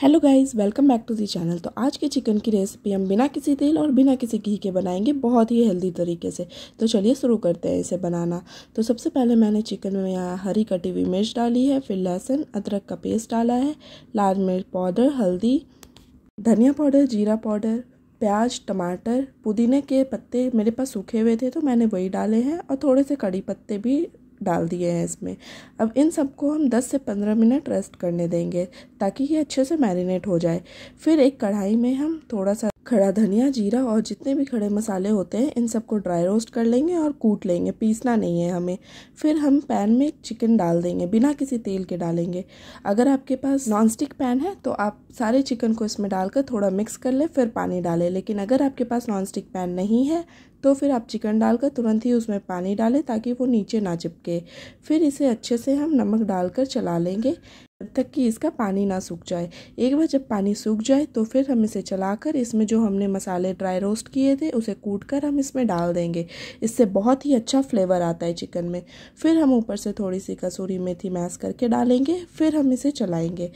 hello guys welcome back to the channel तो आज के चिकन की रेसिपी हम बिना किसी तेल और बिना किसी घी के बनाएंगे बहुत ही हेल्दी तरीके से तो चलिए शुरू करते हैं इसे बनाना तो सबसे पहले मैंने चिकन में यहाँ हरी कटी हुई मिर्च डाली है फिर लहसुन अदरक का पेस्ट डाला है लाल मिर्च पाउडर हल्दी धनिया पाउडर जीरा पाउडर प्याज टमाटर पुदीने के पत्ते मेरे पास सूखे हुए थे तो मैंने वही डाले हैं और थोड़े से कड़ी पत्ते भी डाल दिए हैं इसमें अब इन सबको हम 10 से 15 मिनट रेस्ट करने देंगे ताकि ये अच्छे से मैरिनेट हो जाए फिर एक कढ़ाई में हम थोड़ा सा खड़ा धनिया जीरा और जितने भी खड़े मसाले होते हैं इन सबको ड्राई रोस्ट कर लेंगे और कूट लेंगे पीसना नहीं है हमें फिर हम पैन में चिकन डाल देंगे बिना किसी तेल के डालेंगे अगर आपके पास नॉन स्टिक पैन है तो आप सारे चिकन को इसमें डालकर थोड़ा मिक्स कर ले फिर पानी डालें लेकिन अगर आपके पास नॉन स्टिक पैन नहीं है तो फिर आप चिकन डालकर तुरंत ही उसमें पानी डालें ताकि वो नीचे ना चिपके फिर इसे अच्छे से हम नमक डालकर चला लेंगे जब तक कि इसका पानी ना सूख जाए एक बार जब पानी सूख जाए तो फिर हम इसे चलाकर इसमें जो हमने मसाले ड्राई रोस्ट किए थे उसे कूट कर हम इसमें डाल देंगे इससे बहुत ही अच्छा फ्लेवर आता है चिकन में फिर हम ऊपर से थोड़ी सी कसूरी मेथी मैश करके डालेंगे फिर हम इसे चलाएँगे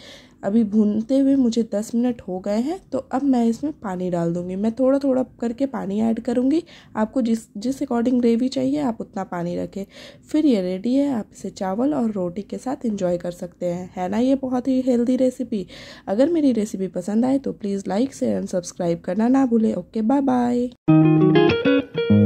अभी भूनते हुए मुझे दस मिनट हो गए हैं तो अब मैं इसमें पानी डाल दूँगी मैं थोड़ा थोड़ा करके पानी ऐड करूँगी आपको जिस जिस अकॉर्डिंग ग्रेवी चाहिए आप उतना पानी रखें फिर ये रेडी है आप इसे चावल और रोटी के साथ इंजॉय कर सकते हैं है ना ये बहुत ही हेल्दी रेसिपी अगर मेरी रेसिपी पसंद आए तो please like share and subscribe करना ना भूलें ओके बाय बाय